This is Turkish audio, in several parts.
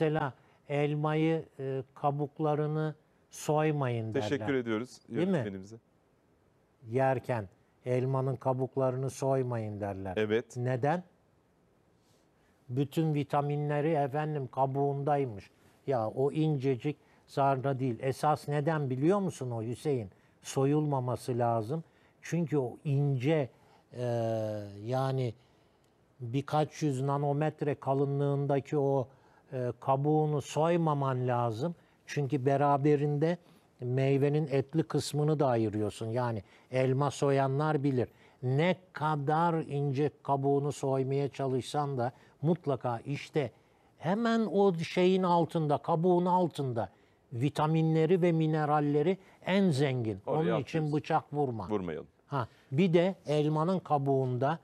Mesela elmayı e, kabuklarını soymayın derler. Teşekkür ediyoruz Değil mi? yönetmenimize. Yerken elmanın kabuklarını soymayın derler. Evet. Neden? Bütün vitaminleri efendim kabuğundaymış. Ya o incecik zarda değil. Esas neden biliyor musun o Hüseyin? Soyulmaması lazım. Çünkü o ince e, yani birkaç yüz nanometre kalınlığındaki o ee, kabuğunu soymaman lazım. Çünkü beraberinde meyvenin etli kısmını da ayırıyorsun. Yani elma soyanlar bilir. Ne kadar ince kabuğunu soymaya çalışsan da mutlaka işte hemen o şeyin altında, kabuğun altında vitaminleri ve mineralleri en zengin. Oraya Onun atıyoruz. için bıçak vurma. Vurmayalım. Ha, bir de elmanın kabuğunda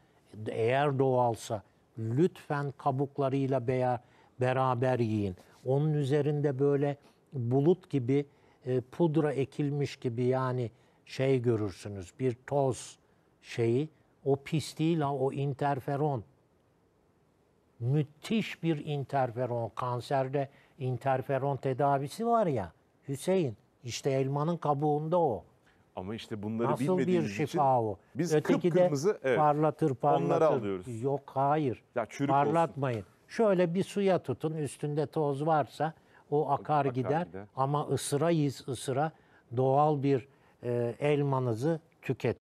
eğer doğalsa lütfen kabuklarıyla beyaz beraber yiyin. Onun üzerinde böyle bulut gibi e, pudra ekilmiş gibi yani şey görürsünüz bir toz şeyi o pis değil ha o interferon. Müthiş bir interferon. Kanserde interferon tedavisi var ya Hüseyin. işte elmanın kabuğunda o. Ama işte bunları Nasıl bilmediğimiz bir şifa için o? biz Öteki kıpkırmızı de evet, parlatır parlatır. Onları alıyoruz. Yok hayır. Ya çürük Parlatmayın. Olsun. Şöyle bir suya tutun üstünde toz varsa o akar, akar gider. gider ama ısırayız, yiz ısıra doğal bir e, elmanızı tüket.